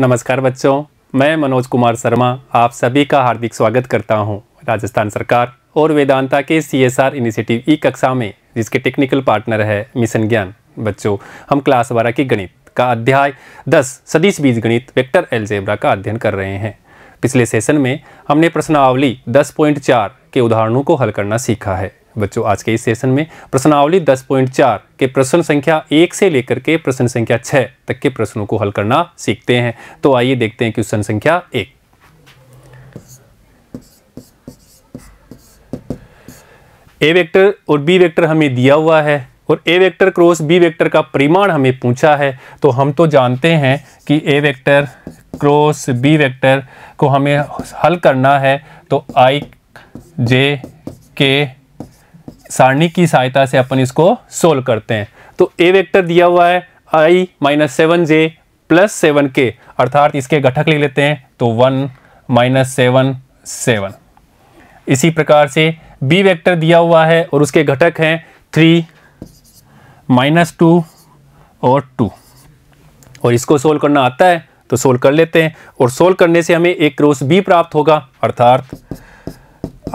नमस्कार बच्चों मैं मनोज कुमार शर्मा आप सभी का हार्दिक स्वागत करता हूं राजस्थान सरकार और वेदांता के सी एस आर इनिशिएटिव ई कक्षा में जिसके टेक्निकल पार्टनर है मिशन ज्ञान बच्चों हम क्लास बारह के गणित का अध्याय दस सदिश बीज गणित वेक्टर एल्जेब्रा का अध्ययन कर रहे हैं पिछले सेशन में हमने प्रश्नावली दस पॉइंट चार के उदाहरणों को हल करना सीखा है बच्चों आज के इस सेशन में प्रश्नावली 10.4 के प्रश्न संख्या एक से लेकर के प्रश्न संख्या छह तक के प्रश्नों को हल करना सीखते हैं तो आइए देखते हैं क्वेश्चन संख्या एक ए वेक्टर और बी वेक्टर हमें दिया हुआ है और A vector cross B vector का परिमाण हमें पूछा है तो हम तो जानते हैं कि A vector cross B vector को हमें हल करना है तो आई जे के सारणी की सहायता से अपन इसको सोल्व करते हैं तो ए वेक्टर दिया हुआ है I minus seven J plus seven K अर्थात इसके घटक ले लेते हैं तो वन माइनस सेवन सेवन इसी प्रकार से बी वेक्टर दिया हुआ है और उसके घटक हैं थ्री माइनस टू और टू और इसको सोल्व करना आता है तो सोल्व कर लेते हैं और सोल्व करने से हमें एक क्रोस बी प्राप्त होगा अर्थात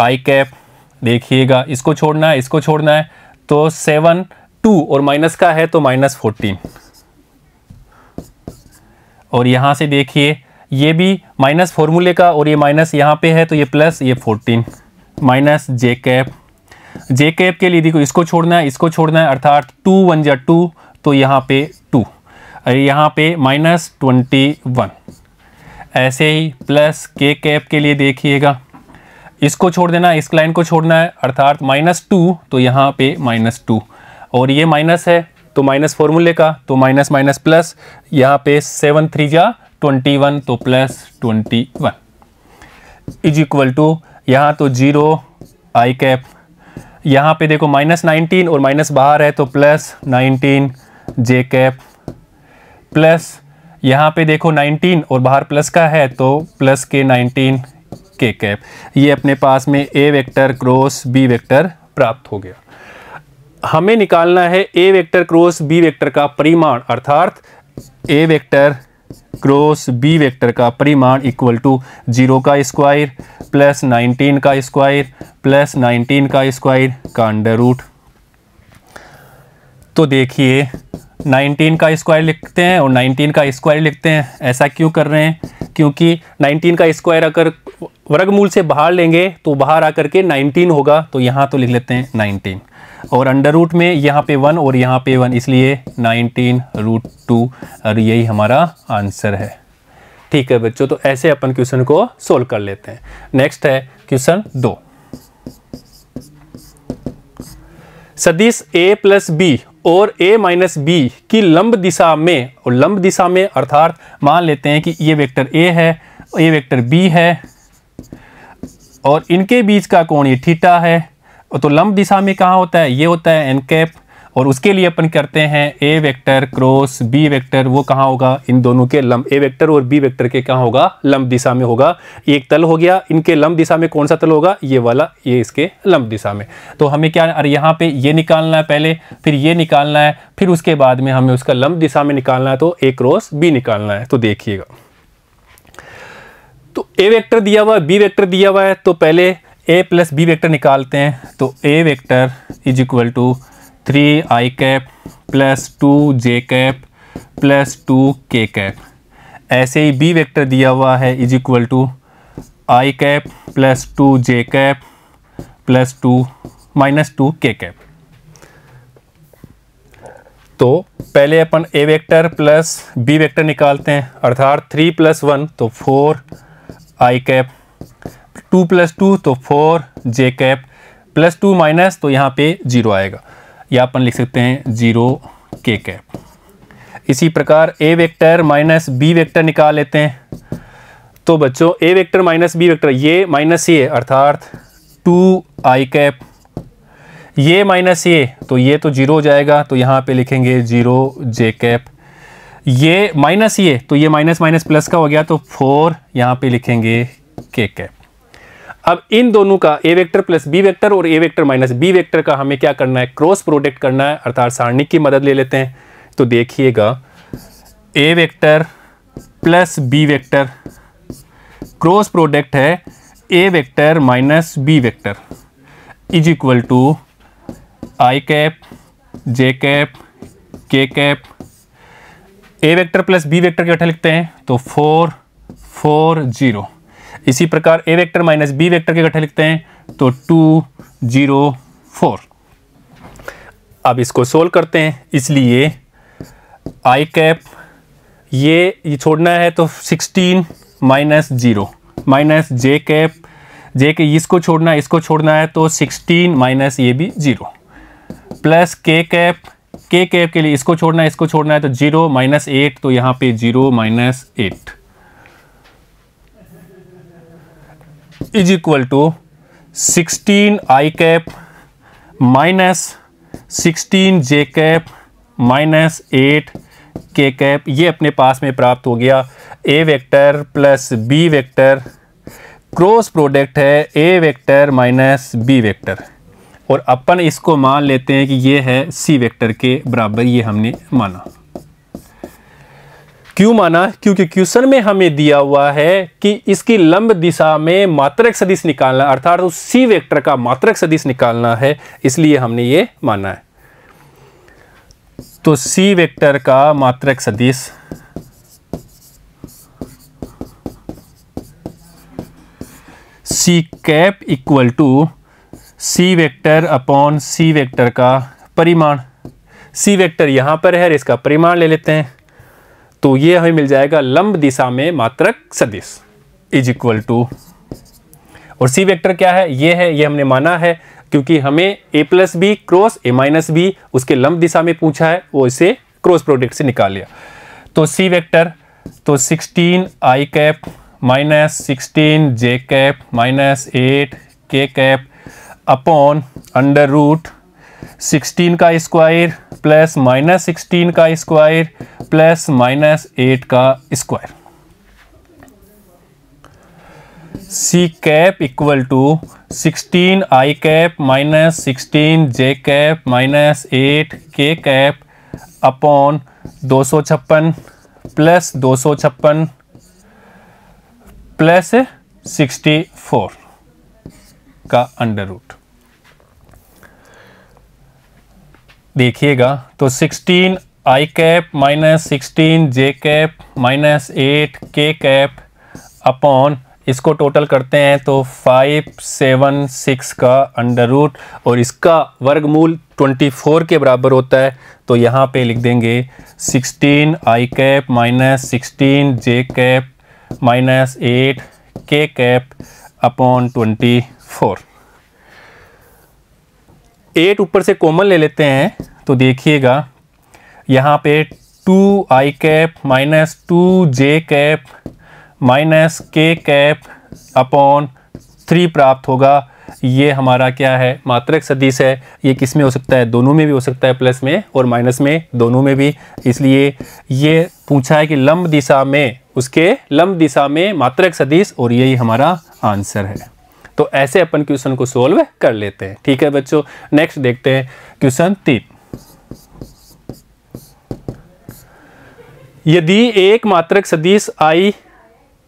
आई कैप देखिएगा इसको छोड़ना है इसको छोड़ना है तो सेवन टू और माइनस का है तो माइनस फोर्टीन और यहां से देखिए ये भी माइनस फॉर्मूले का और ये माइनस यहाँ पे है तो ये प्लस ये fourteen minus J cap J cap के लिए देखो इसको छोड़ना है इसको छोड़ना है अर्थात टू वन जा टू तो यहां पे टू और यहाँ पे माइनस ट्वेंटी वन ऐसे ही प्लस के कैप के लिए देखिएगा इसको छोड़ देना है इस लाइन को छोड़ना है अर्थात माइनस टू तो यहाँ पे माइनस टू और ये माइनस है तो माइनस फॉर्मूले का तो माइनस माइनस प्लस यहाँ पे सेवन थ्री जा ट्वेंटी वन तो plus twenty one is equal to यहाँ तो जीरो आई कैप यहाँ पे देखो माइनस नाइनटीन और माइनस बाहर है तो plus nineteen J cap plus यहाँ पे देखो 19 और बाहर प्लस का है तो प्लस के नाइनटीन के कैप ये अपने पास में A vector cross B vector प्राप्त हो गया हमें निकालना है A vector cross B vector का परिमाण अर्थात A vector cross B vector का परिमाण इक्वल टू जीरो का स्क्वायर प्लस नाइनटीन का स्क्वायर प्लस नाइनटीन का स्क्वायर का अंडर रूट तो देखिए 19 का स्क्वायर लिखते हैं और 19 का स्क्वायर लिखते हैं ऐसा क्यों कर रहे हैं क्योंकि 19 का स्क्वायर अगर वर्गमूल से बाहर लेंगे तो बाहर आकर के 19 होगा तो यहाँ तो लिख लेते हैं 19 और अंडर रूट में यहाँ पे वन और यहाँ पे वन इसलिए 19 रूट टू और यही हमारा आंसर है ठीक है बच्चों तो ऐसे अपन क्वेश्चन को सोल्व कर लेते हैं नेक्स्ट है क्वेश्चन दो सदिश ए प्लस बी और ए माइनस बी की लंब दिशा में और लंब दिशा में अर्थात मान लेते हैं कि ये वेक्टर ए है ये वेक्टर बी है और इनके बीच का कोण ये थीटा है तो लंब दिशा में कहाँ होता है ये होता है एन कैप और उसके लिए अपन करते हैं A vector cross B vector वो कहाँ होगा इन दोनों के लंब ए वेक्टर और बी वेक्टर के कहाँ होगा लंब दिशा में होगा एक तल हो गया इनके लंब दिशा में कौन सा तल होगा ये वाला ये इसके लंब दिशा में तो हमें क्या अरे यहाँ पे ये निकालना है पहले फिर ये निकालना है फिर उसके बाद में हमें उसका लंब दिशा में निकालना है तो ए क्रॉस बी निकालना है तो देखिएगा तो ए वेक्टर दिया हुआ है बी वेक्टर दिया हुआ है तो पहले ए प्लस बी वेक्टर निकालते हैं तो A vector is equal to three I cap plus two J cap plus two K cap ऐसे ही बी वेक्टर दिया हुआ है is equal to I cap plus two J cap plus two minus two K cap तो पहले अपन A vector plus B vector निकालते हैं अर्थात थ्री प्लस वन तो four I cap two plus two तो four J cap plus two minus तो यहाँ पे जीरो आएगा या अपन लिख सकते हैं जीरो के कैप इसी प्रकार A vector minus B vector निकाल लेते हैं तो बच्चों A vector minus B vector ये माइनस ये अर्थात टू आई कैप ये माइनस ये तो ये तो जीरो हो जाएगा तो यहाँ पे लिखेंगे जीरो जे कैप ये माइनस ये तो ये माइनस माइनस प्लस का हो गया तो फोर यहाँ पे लिखेंगे के कैप अब इन दोनों का A vector plus B vector और A vector minus B vector का हमें क्या करना है क्रॉस प्रोडक्ट करना है अर्थात सारणिक की मदद ले लेते हैं तो देखिएगा A vector plus B vector cross product है A vector minus B vector is equal to I cap J cap K cap A vector plus B vector इकट्ठा लिखते हैं तो फोर फोर जीरो इसी प्रकार A vector minus B vector के गठे लिखते हैं तो टू जीरो फोर अब इसको सोल्व करते हैं इसलिए आई कैप ये ये छोड़ना है तो sixteen minus zero minus J cap J के इसको छोड़ना इसको छोड़ना है तो सिक्सटीन माइनस ये भी zero plus K cap K cap के लिए इसको छोड़ना इसको छोड़ना है तो जीरो माइनस एट तो यहाँ पे zero minus eight is equal to sixteen I cap minus sixteen J cap minus eight K cap ये अपने पास में प्राप्त हो गया A vector plus B vector cross product है A vector minus B vector और अपन इसको मान लेते हैं कि ये है सी वेक्टर के बराबर ये हमने माना क्यों माना क्योंकि क्वेश्चन में हमें दिया हुआ है कि इसकी लंब दिशा में मात्रक सदिश निकालना अर्थात उस सी वेक्टर का मात्रक सदिश निकालना है इसलिए हमने ये माना है तो सी वेक्टर का मात्रक सदिश C cap equal to C vector upon C vector का परिमाण सी वेक्टर यहां पर है इसका परिमाण ले लेते हैं तो ये हमें मिल जाएगा लंब दिशा में मात्रक सदिश इज इक्वल टू और सी वेक्टर क्या है ये है ये हमने माना है क्योंकि हमें A plus B cross A minus B उसके लंब दिशा में पूछा है वो इसे क्रॉस प्रोडक्ट से निकाल लिया तो सी वेक्टर तो 16 I cap minus sixteen J cap minus eight K cap upon under root sixteen का स्क्वायर प्लस माइनस सिक्सटीन का स्क्वायर प्लस माइनस एट का square C cap equal to sixteen I cap minus sixteen J cap minus eight K cap upon दो सौ छप्पन plus दो सौ छप्पन plus sixty four का अंडर रूट देखिएगा तो 16 I cap minus sixteen J cap minus eight K cap upon इसको टोटल करते हैं तो फाइव सेवन सिक्स का अंडर रूट और इसका वर्गमूल ट्वेंटी फोर के बराबर होता है तो यहाँ पे लिख देंगे sixteen I cap minus sixteen J cap minus eight K cap upon twenty four eight ऊपर से कॉमन ले लेते हैं तो देखिएगा यहाँ पे two I cap minus two J cap minus K cap upon three प्राप्त होगा ये हमारा क्या है मात्रक सदिश है ये किस में हो सकता है दोनों में भी हो सकता है प्लस में और माइनस में दोनों में भी इसलिए ये पूछा है कि लंब दिशा में उसके लंब दिशा में मात्रक सदिश और यही हमारा आंसर है तो ऐसे अपन क्वेश्चन को सोल्व कर लेते हैं ठीक है बच्चों नेक्स्ट देखते हैं क्वेश्चन तीन यदि एक मात्रक सदीश आई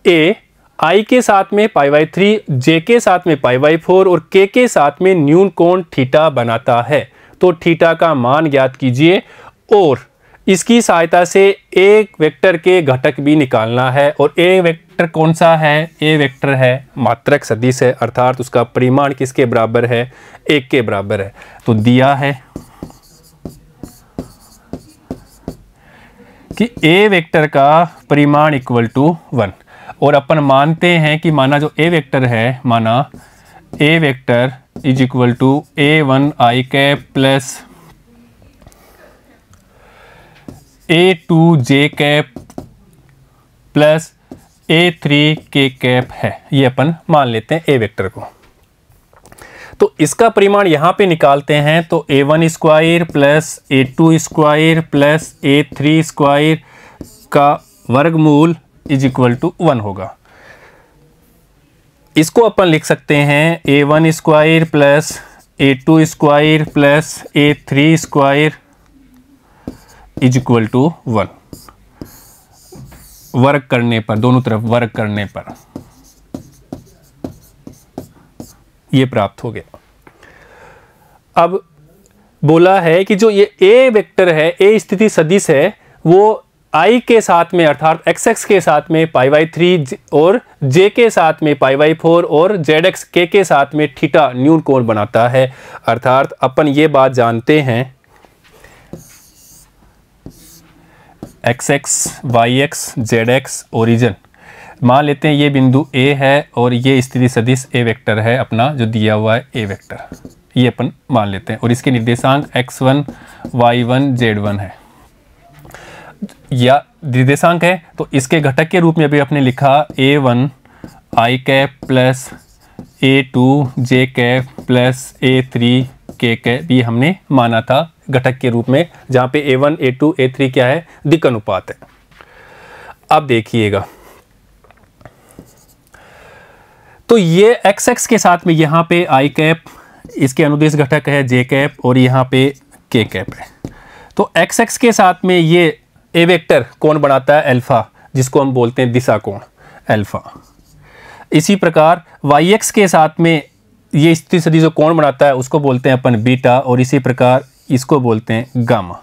ए आई के साथ में पाई बाई थ्री जे के साथ में पाई बाई फोर और के के साथ में न्यून कोण थीटा बनाता है तो थीटा का मान ज्ञात कीजिए और इसकी सहायता से एक वेक्टर के घटक भी निकालना है और ए वेक्टर कौन सा है ए वेक्टर है मात्रक सदिश है अर्थात उसका परिमाण किसके बराबर है एक के बराबर है तो दिया है कि ए वेक्टर का परिमाण इक्वल टू वन और अपन मानते हैं कि माना जो ए वेक्टर है माना A vector is equal to A one I cap plus A two J cap plus A three K cap है ये अपन मान लेते हैं ए वेक्टर को तो इसका परिमाण यहां पे निकालते हैं तो A one square plus A two square plus A three square का वर्गमूल इज इक्वल टू वन होगा इसको अपन लिख सकते हैं A one square plus A two square plus A three square is equal to one work करने पर दोनों तरफ वर्क करने पर ये प्राप्त हो गया अब बोला है कि जो ये ए वेक्टर है ए स्थिति सदिश है वो आई के साथ में अर्थात एक्स एक्स के साथ में पाई वाई थ्री और जे के साथ में पाई वाई फोर और जेड एक्स के के साथ में ठीटा न्यून कोण बनाता है अर्थात अपन ये बात जानते हैं X X Y X Z X origin मान लेते हैं ये बिंदु ए है और ये स्थिति सदिश ए वेक्टर है अपना जो दिया हुआ है ए वेक्टर ये अपन मान लेते हैं और इसके निर्देशांक X one Y one Z one है या निर्देशांक है तो इसके घटक के रूप में अभी आपने लिखा A one I cap plus A two J cap plus A three K cap भी हमने माना था घटक के रूप में जहां पे A one A two A three क्या है दिक अनुपात है अब देखिएगा तो ये एक्स एक्स के साथ में यहां पे आई कैप इसके अनुदेश घटक है जे कैप और यहां पे के कैप है तो एक्स एक्स के साथ में ये ए वेक्टर कौन बनाता है अल्फा जिसको हम बोलते हैं दिशा कोण अल्फा इसी प्रकार वाई एक्स के साथ में ये स्थिति सदी जो कोण बनाता है उसको बोलते हैं अपन बीटा और इसी प्रकार इसको बोलते हैं गामा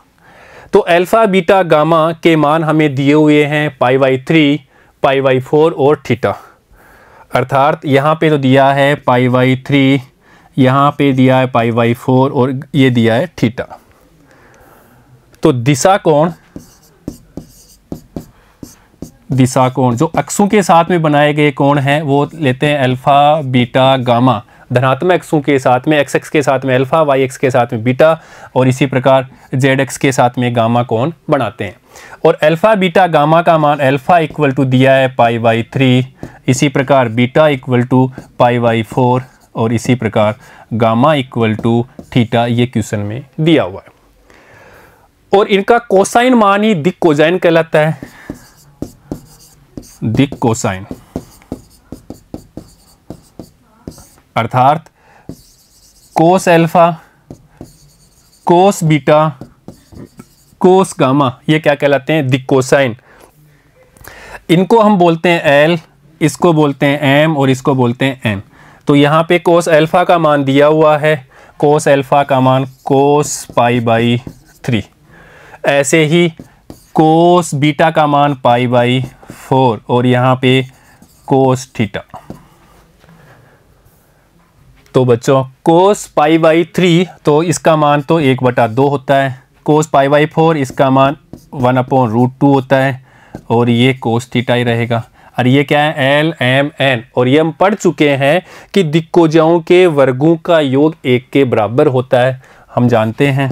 तो अल्फ़ा बीटा गामा के मान हमें दिए हुए हैं pi by three pi by four और थीटा अर्थात यहाँ पे तो दिया है पाई बाई थ्री यहाँ पे दिया है पाई बाई फोर और ये दिया है थीटा तो दिशा कोण दिशा कोण जो अक्सों के साथ में बनाए गए कोण हैं वो लेते हैं अल्फ़ा बीटा गामा धनात्मक एक्सों के साथ में एक्स एक्स के साथ में अल्फ़ा वाई एक्स के साथ में बीटा और इसी प्रकार जेड एक्स के साथ में गामा कौन बनाते हैं और अल्फ़ा बीटा गामा का मान अल्फ़ा इक्वल टू दिया है पाई बाई थ्री इसी प्रकार beta equal to pi by four और इसी प्रकार गामा इक्वल टू थीटा ये क्वेश्चन में दिया हुआ है और इनका कोसाइन मान ही दिक कोजाइन कहलाता है दिक कोसाइन अर्थात cos alpha cos beta cos gamma ये क्या कहलाते हैं दिकोसाइन इनको हम बोलते हैं एल इसको बोलते हैं एम और इसको बोलते हैं एन तो यहाँ पे कोस एल्फ़ा का मान दिया हुआ है कोस एल्फ़ा का मान कोस पाई बाई थ्री ऐसे ही कोस बीटा का मान पाई बाई फोर और यहाँ पे कोस थीटा तो बच्चों कोस पाई बाई थ्री तो इसका मान तो एक बटा दो होता है कोस पाई बाई फोर इसका मान वन अपॉन रूट टू होता है और ये कोस थीटा ही रहेगा और ये क्या है एल एम एन और ये हम पढ़ चुके हैं कि दिक्कोजाओं के वर्गों का योग एक के बराबर होता है हम जानते हैं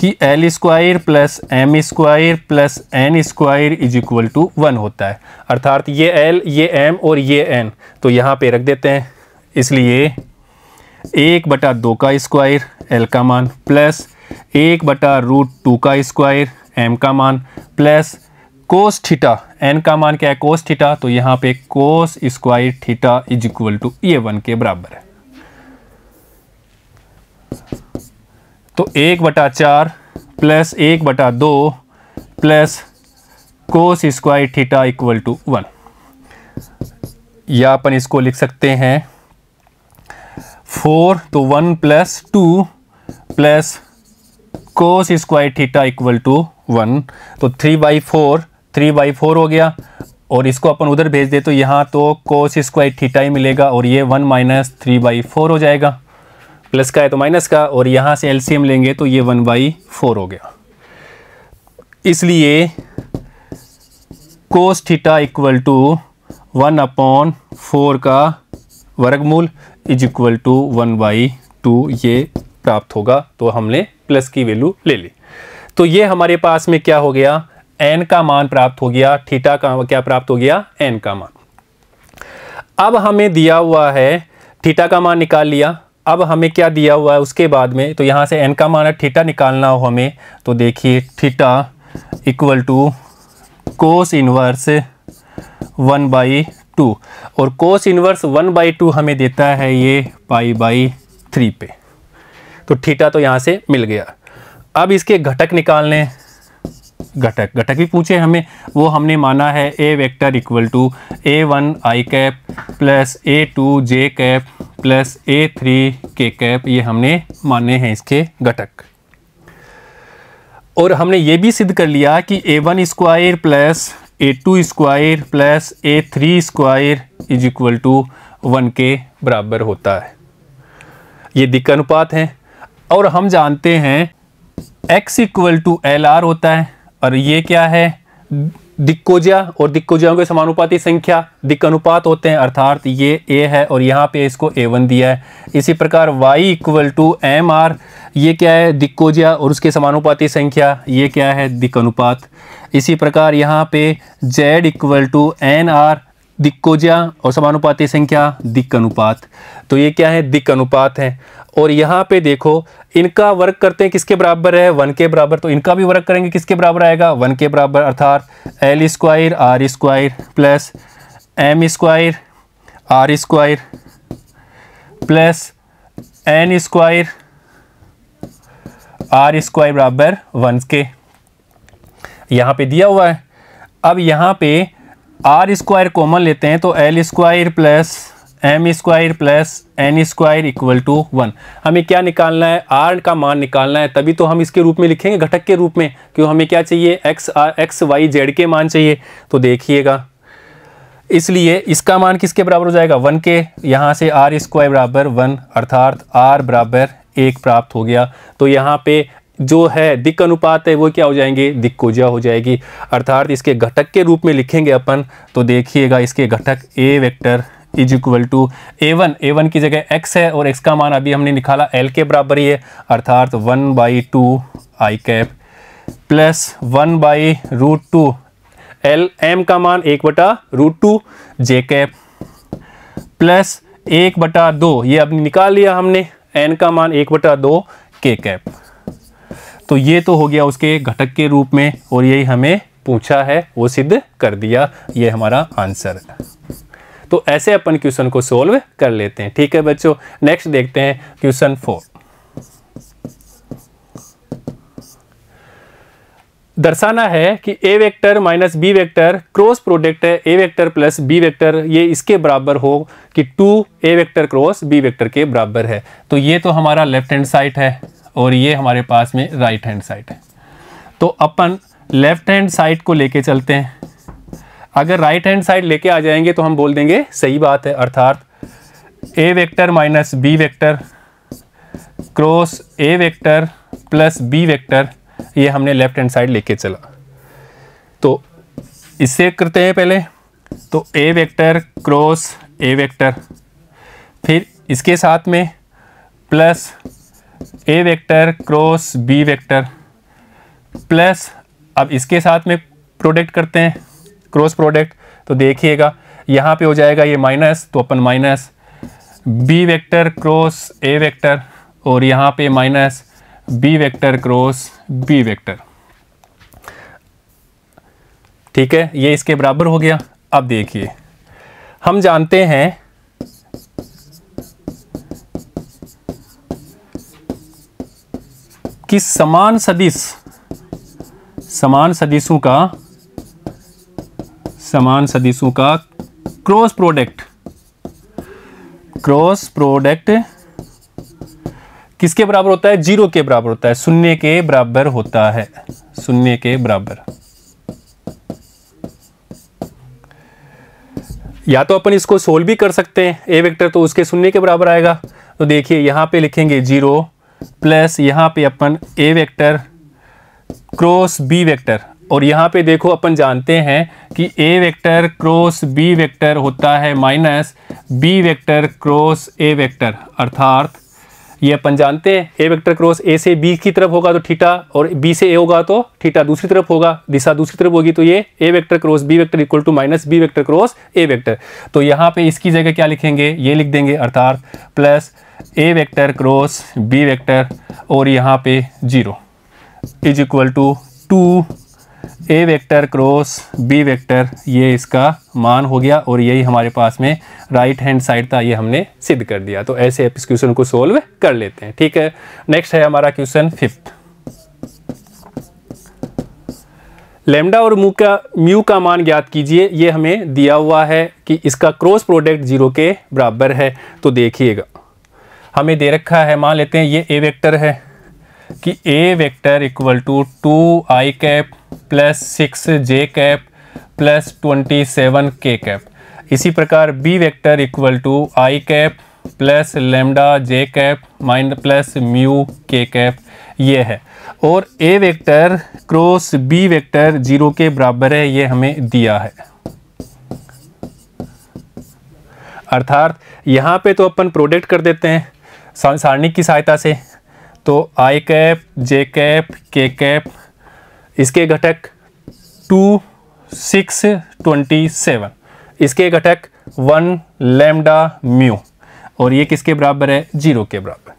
कि L square plus M square plus N square is equal to one होता है अर्थात ये एल ये एम और ये एन तो यहाँ पे रख देते हैं इसलिए एक बटा दो का स्क्वायर एल का मान प्लस एक बटा रूट टू का स्क्वायर एम का मान प्लस कोस थीटा एन का मान क्या है कोस थीटा तो यहाँ पे cos square theta is equal to ये वन के बराबर है तो एक बटा चार प्लस एक बटा दो plus cos square theta equal to one या अपन इसको लिख सकते हैं फोर तो one plus two plus cos square theta equal to one तो three by four three by four हो गया और इसको अपन उधर भेज दे तो यहाँ तो कोस स्क्वायर थीटा ही मिलेगा और ये one minus three by four हो जाएगा प्लस का है तो माइनस का और यहाँ से एलसीएम लेंगे तो ये वन बाई फोर हो गया इसलिए cos theta equal to one upon four का वर्गमूल is equal to one by two ये प्राप्त होगा तो हमने प्लस की वैल्यू ले ली तो ये हमारे पास में क्या हो गया एन का मान प्राप्त हो गया थीटा का क्या प्राप्त हो गया एन का मान अब हमें दिया हुआ है थीटा का मान निकाल लिया अब हमें क्या दिया हुआ है उसके बाद में तो यहाँ से एन का मान थीटा निकालना हो हमें तो देखिए theta equal to cos inverse one by two और cos inverse one by two हमें देता है ये पाई बाई थ्री पे तो थीटा तो यहाँ से मिल गया अब इसके घटक निकालने घटक घटक भी पूछे हमें वो हमने माना है A vector equal to A one I cap plus A two J cap plus A three K cap ये हमने माने हैं इसके घटक और हमने ये भी सिद्ध कर लिया कि A one square plus A two square plus A three square is equal to one के बराबर होता है ये दिक्क अनुपात है और हम जानते हैं x equal to L R होता है और ये क्या है दिक्कोजिया और दिक्कोजियाओं के समानुपाती संख्या दिक्क अनुपात होते हैं अर्थात ये ए है और यहाँ पे इसको ए वन दिया है इसी प्रकार Y equal to M R ये क्या है दिक्कोजिया और उसके समानुपाती संख्या ये क्या है दिक्क अनुपात इसी प्रकार यहाँ पे Z equal to N R दिक्कोजिया और समानुपाती संख्या दिक्क अनुपात तो ये क्या है दिक्क अनुपात है और यहाँ पे देखो इनका वर्क करते हैं किसके बराबर है वन के बराबर तो इनका भी वर्क करेंगे किसके बराबर आएगा वन के बराबर अर्थात L square R square plus M square R square plus N square R square बराबर वन के यहाँ पे दिया हुआ है अब यहाँ पे आर स्क्वायर कॉमन लेते हैं तो L square plus M square plus N square equal to one हमें क्या निकालना है आर का मान निकालना है तभी तो हम इसके रूप में लिखेंगे घटक के रूप में क्यों हमें क्या चाहिए X R X Y Z के मान चाहिए तो देखिएगा इसलिए इसका मान किसके बराबर हो जाएगा वन के यहाँ से आर स्क्वायर बराबर वन अर्थात आर बराबर एक प्राप्त हो गया तो यहाँ पे जो है दिक अनुपात है वो क्या हो जाएंगे दिक्कोजा हो जाएगी अर्थात इसके घटक के रूप में लिखेंगे अपन तो देखिएगा इसके घटक A vector is equal to A one A one की जगह एक्स है और एक्स का मान अभी हमने निकाला एल के बराबर ही है अर्थात one by two I cap plus one by root two L M का मान एक बटा root two J cap plus एक बटा दो ये अब निकाल लिया हमने एन का मान एक बटा दो के कैप तो ये तो हो गया उसके घटक के रूप में और यही हमें पूछा है वो सिद्ध कर दिया ये हमारा आंसर तो ऐसे अपन क्वेश्चन को सोल्व कर लेते हैं ठीक है बच्चों नेक्स्ट देखते हैं क्वेश्चन फोर दर्शाना है कि A vector minus B vector cross product है A vector plus B vector ये इसके बराबर हो कि two A vector cross B vector के बराबर है तो ये तो हमारा लेफ्ट हैंड साइड है और ये हमारे पास में राइट हैंड साइड है तो अपन लेफ्ट हैंड साइड को लेके चलते हैं अगर राइट हैंड साइड लेके आ जाएंगे तो हम बोल देंगे सही बात है अर्थात A vector minus B vector cross A vector plus B vector ये हमने लेफ्ट हैंड साइड लेके चला तो इससे करते हैं पहले तो A vector cross A vector फिर इसके साथ में plus A vector cross B vector plus अब इसके साथ में प्रोडक्ट करते हैं क्रॉस प्रोडक्ट तो देखिएगा यहाँ पे हो जाएगा ये माइनस तो अपन minus B vector cross A vector और यहाँ पे minus B vector cross B vector ठीक है ये इसके बराबर हो गया अब देखिए हम जानते हैं कि समान सदिश समान सदिशों का समान सदिशों का क्रॉस प्रोडक्ट क्रॉस प्रोडक्ट किसके बराबर होता है जीरो के बराबर होता है शून्य के बराबर होता है शून्य के बराबर या तो अपन इसको सोल्व भी कर सकते हैं ए वेक्टर तो उसके शून्य के बराबर आएगा तो देखिए यहां पे लिखेंगे जीरो प्लस यहां पे अपन A vector cross B vector और यहाँ पे देखो अपन जानते हैं कि A vector cross B vector होता है minus B vector cross A vector अर्थात ये अपन जानते हैं ए वेक्टर क्रॉस ए से बी की तरफ होगा तो ठीटा और बी से ए होगा तो ठीटा दूसरी तरफ होगा दिशा दूसरी तरफ होगी तो ये A vector cross B vector equal to minus B vector cross A vector तो यहाँ पे इसकी जगह क्या लिखेंगे ये लिख देंगे अर्थात plus A vector cross B vector और यहाँ पे zero is equal to two A vector cross B vector ये इसका मान हो गया और यही हमारे पास में राइट हैंड साइड था ये हमने सिद्ध कर दिया तो ऐसे आप इस क्वेश्चन को सोल्व कर लेते हैं ठीक है नेक्स्ट है हमारा क्वेश्चन फिफ्थ लेमडा और मू का म्यू का मान ज्ञात कीजिए ये हमें दिया हुआ है कि इसका क्रॉस प्रोडक्ट जीरो के बराबर है तो देखिएगा हमें दे रखा है मान लेते हैं ये ए वेक्टर है कि A vector equal to two I cap plus six J cap plus twenty seven K cap इसी प्रकार B vector equal to I cap plus lambda J cap mind plus mu K cap ये है और A vector cross B vector zero के बराबर है ये हमें दिया है अर्थात यहाँ पे तो अपन प्रोडक्ट कर देते हैं सारणिक की सहायता से तो I cap J cap K cap इसके घटक टू सिक्स ट्वेंटी सेवन इसके घटक वन लेमडा म्यू और ये किसके बराबर है जीरो के बराबर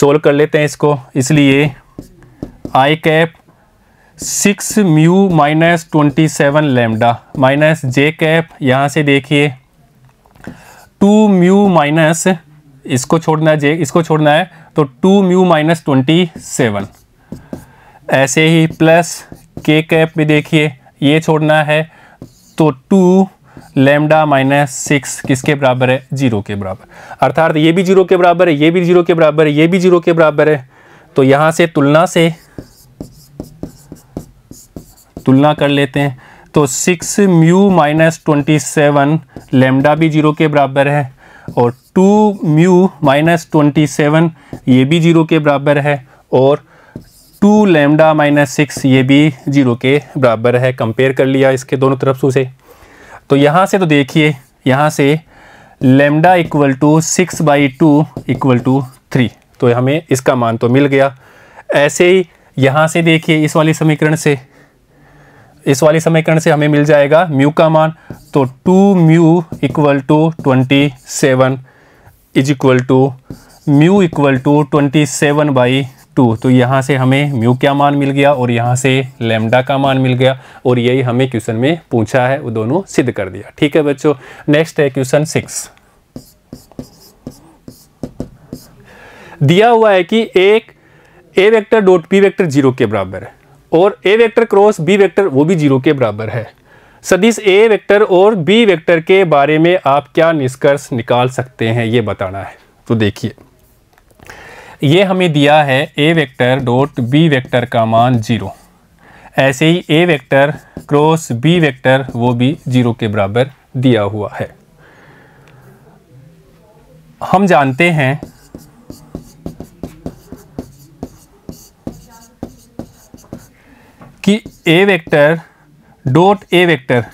सोल्व कर लेते हैं इसको इसलिए I cap six mu minus twenty seven lambda minus J cap यहाँ से देखिए टू म्यू माइनस इसको छोड़ना है जे इसको छोड़ना है तो two mu minus twenty seven ऐसे ही प्लस के कैप में देखिए ये छोड़ना है तो टू लेमडा माइनस सिक्स किसके बराबर है जीरो के बराबर अर्थात ये भी जीरो के बराबर है ये भी जीरो के बराबर है ये भी जीरो के बराबर है तो यहाँ से तुलना से तुलना कर लेते हैं तो six mu minus twenty seven lambda भी जीरो के बराबर है और two mu minus twenty seven ये भी जीरो के बराबर है और टू लेमडा माइनस सिक्स ये भी जीरो के बराबर है कंपेयर कर लिया इसके दोनों तरफ से उसे तो यहाँ से तो देखिए यहाँ से lambda equal to six by two equal to three तो हमें इसका मान तो मिल गया ऐसे ही यहाँ से देखिए इस वाली समीकरण से इस वाली समीकरण से हमें मिल जाएगा म्यू का मान तो two mu equal to twenty seven is equal to mu equal to twenty seven by two तो यहाँ से हमें म्यू क्या मान मिल गया और यहाँ से लेमडा का मान मिल गया और यही हमें क्वेश्चन में पूछा है वो दोनों सिद्ध कर दिया ठीक है बच्चों नेक्स्ट है क्वेश्चन सिक्स दिया हुआ है कि एक A vector dot B vector zero के बराबर है और A vector cross B vector वो भी जीरो के बराबर है सदिश ए वेक्टर और बी वेक्टर के बारे में आप क्या निष्कर्ष निकाल सकते हैं ये बताना है तो देखिए ये हमें दिया है A vector dot B vector का मान जीरो ऐसे ही A vector cross B vector वो भी जीरो के बराबर दिया हुआ है हम जानते हैं कि A vector dot A vector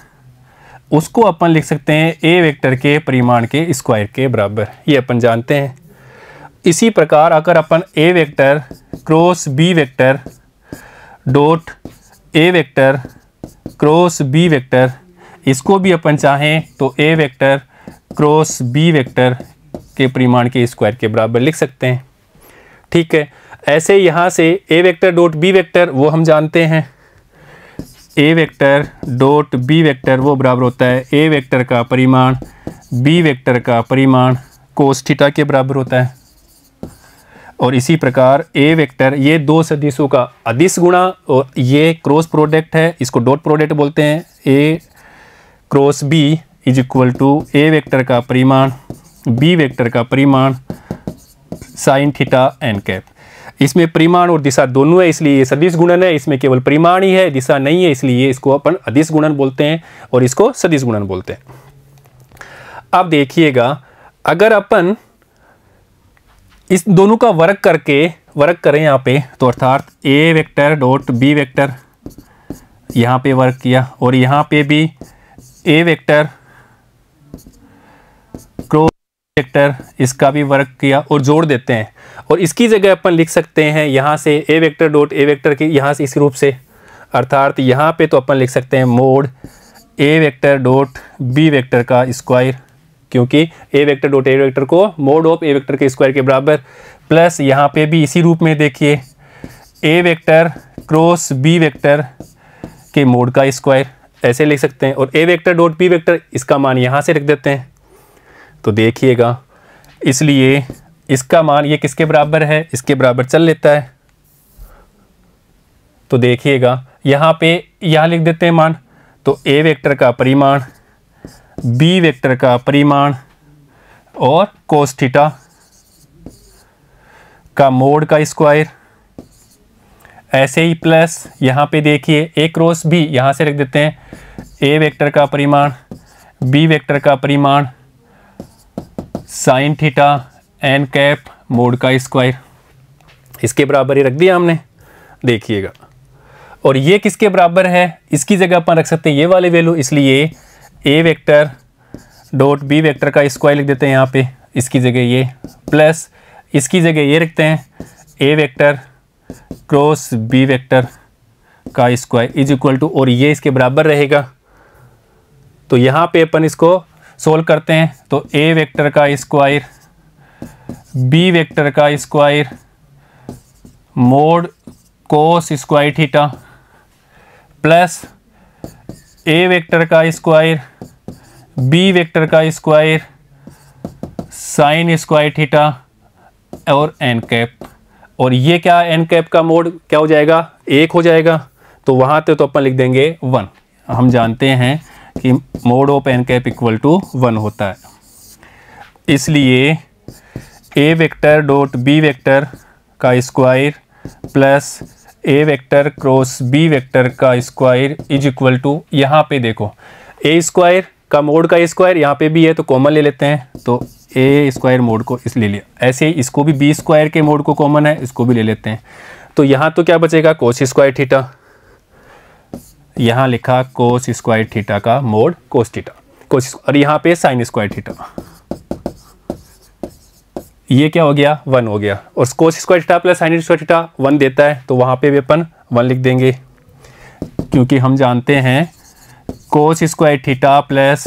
उसको अपन लिख सकते हैं ए वेक्टर के परिमाण के स्क्वायर के बराबर ये अपन जानते हैं इसी प्रकार अगर अपन A vector cross B vector dot A vector cross B vector इसको भी अपन चाहें तो A vector cross B vector के परिमाण के स्क्वायर के बराबर लिख सकते हैं ठीक है ऐसे यहाँ से A vector dot B vector वो हम जानते हैं A vector dot B vector वो बराबर होता है ए वेक्टर का परिमाण बी वेक्टर का परिमाण कोस थीटा के बराबर होता है और इसी प्रकार ए वेक्टर ये दो सदिशों का अदिश गुणा और ये क्रॉस प्रोडक्ट है इसको डॉट प्रोडक्ट बोलते हैं A cross B is equal to A vector का परिमाण बी वेक्टर का परिमाण साइन थीटा एन कैप इसमें परिमाण और दिशा दोनों है इसलिए ये सदिश गुणन है इसमें केवल परिमाण ही है दिशा नहीं है इसलिए इसको अपन अदिश गुणन बोलते हैं और इसको सदिश गुणन बोलते हैं अब देखिएगा अगर अपन इस दोनों का वर्क करके वर्क करें यहाँ पे तो अर्थात A vector dot B vector यहाँ पे वर्क किया और यहाँ पे भी ए वेक्टर क्रॉस वेक्टर इसका भी वर्क किया और जोड़ देते हैं और इसकी जगह अपन लिख सकते हैं यहाँ से A vector dot A vector की यहाँ से इस रूप से अर्थात यहाँ पे तो अपन लिख सकते हैं mod A vector dot B vector का स्क्वायर क्योंकि A vector dot A vector को मोड ऑफ ए वेक्टर के स्क्वायर के बराबर प्लस यहाँ पे भी इसी रूप में देखिए A vector cross B vector के मोड का स्क्वायर ऐसे लिख सकते हैं और A vector dot B vector इसका मान यहाँ से रख देते हैं तो देखिएगा इसलिए इसका मान ये किसके बराबर है इसके बराबर चल लेता है तो देखिएगा यहाँ पे यहाँ लिख देते हैं मान तो ए वेक्टर का परिमाण बी वेक्टर का परिमाण और कोस थीटा का मोड का स्क्वायर ऐसे ही प्लस यहाँ पे देखिए ए क्रॉस बी यहाँ से रख देते हैं ए वेक्टर का परिमाण बी वेक्टर का परिमाण sine theta N cap mod का स्क्वायर इसके बराबर ही रख दिया हमने देखिएगा और ये किसके बराबर है इसकी जगह अपन रख सकते हैं ये वाले वैल्यू इसलिए A vector dot B vector का स्क्वायर लिख देते हैं यहाँ पे इसकी जगह ये प्लस इसकी जगह ये रखते हैं A vector cross B vector का स्क्वायर इज इक्वल टू और ये इसके बराबर रहेगा तो यहाँ पे अपन इसको सोल्व करते हैं तो ए वेक्टर का स्क्वायर बी वेक्टर का square mod cos square theta plus A vector का स्क्वायर बी वेक्टर का स्क्वायर साइन स्क्वायर थीटा और एन कैप और ये क्या एन कैप का मोड क्या हो जाएगा एक हो जाएगा तो वहाँ पे तो अपन लिख देंगे वन हम जानते हैं कि mod of N cap equal to one होता है इसलिए A vector dot B vector का square plus A vector cross B vector का स्क्वायर इज इक्वल टू यहाँ पे देखो ए स्क्वायर का मोड का स्क्वायर यहाँ पे भी है तो कॉमन ले लेते हैं तो ए स्क्वायर मोड को इस ले लिया ऐसे ही इसको भी बी स्क्वायर के मोड को कॉमन है इसको भी ले लेते हैं तो यहाँ तो क्या बचेगा कोस स्क्वायर थीटा यहाँ लिखा कोस स्क्वायर थीटा का मोड कोस थीटा कोस और यहाँ पे साइन स्क्वायर थीटा ये क्या हो गया वन हो गया और cos square theta plus sine square theta one देता है तो वहाँ पे भी अपन वन लिख देंगे क्योंकि हम जानते हैं cos square theta plus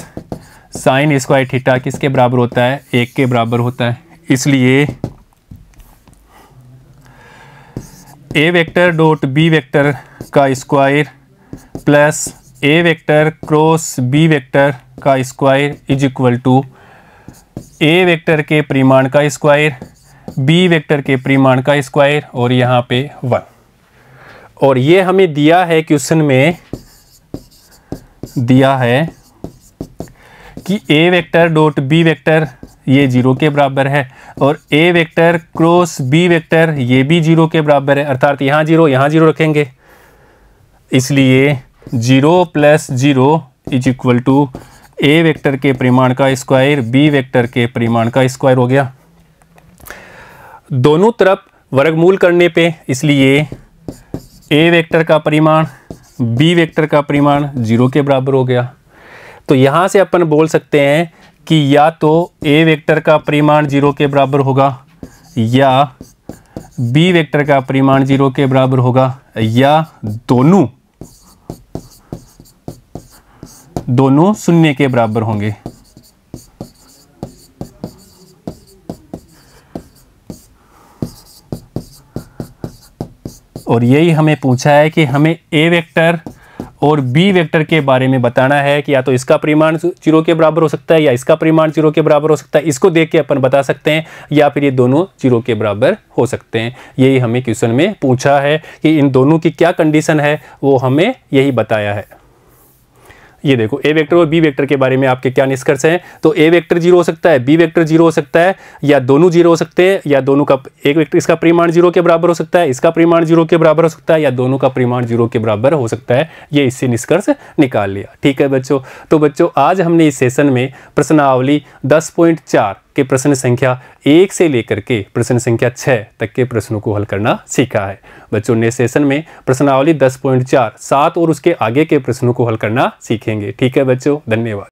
sine square theta किसके बराबर होता है एक के बराबर होता है इसलिए A vector dot B vector का square plus A vector cross B vector का square is equal to A vector के परिमाण का स्क्वायर बी वेक्टर के परिमाण का स्क्वायर और यहाँ पे वन और ये हमें दिया है क्वेश्चन में दिया है कि A vector dot B vector ये जीरो के बराबर है और A vector cross B vector ये भी जीरो के बराबर है अर्थात यहाँ जीरो यहाँ जीरो रखेंगे इसलिए zero plus zero is equal to A vector के परिमाण का स्क्वायर बी वेक्टर के परिमाण का स्क्वायर हो गया दोनों तरफ वर्गमूल करने पे इसलिए ए वेक्टर का परिमाण बी वेक्टर का परिमाण जीरो के बराबर हो गया तो यहाँ से अपन बोल सकते हैं कि या तो ए वेक्टर का परिमाण जीरो के बराबर होगा या बी वेक्टर का परिमाण जीरो के बराबर होगा या दोनों दोनों शून्य के बराबर होंगे और यही हमें पूछा है कि हमें ए वेक्टर और बी वेक्टर के बारे में बताना है कि या तो इसका परिमाण जीरो के बराबर हो सकता है या इसका परिमाण जीरो के बराबर हो सकता है इसको देख के अपन बता सकते हैं या फिर ये दोनों जीरो के बराबर हो सकते हैं यही हमें क्वेश्चन में पूछा है कि इन दोनों की क्या कंडीशन है वो हमें यही बताया है ये देखो ए वेक्टर और बी वेक्टर के बारे में आपके क्या निष्कर्ष हैं तो ए वेक्टर जीरो हो सकता है बी वेक्टर जीरो हो सकता है या दोनों जीरो हो सकते हैं या दोनों का एक वेक्टर इसका परिमाण जीरो के बराबर हो सकता है इसका परिमाण जीरो के बराबर हो सकता है या दोनों का परिमाण जीरो के बराबर हो सकता है ये इससे निष्कर्ष निकाल लिया ठीक है बच्चों तो बच्चों आज हमने इस सेशन में प्रश्नावली दस के प्रश्न संख्या एक से लेकर के प्रश्न संख्या छः तक के प्रश्नों को हल करना सीखा है बच्चों ने सेशन में प्रश्नावली दस पॉइंट चार सात और उसके आगे के प्रश्नों को हल करना सीखेंगे ठीक है बच्चों धन्यवाद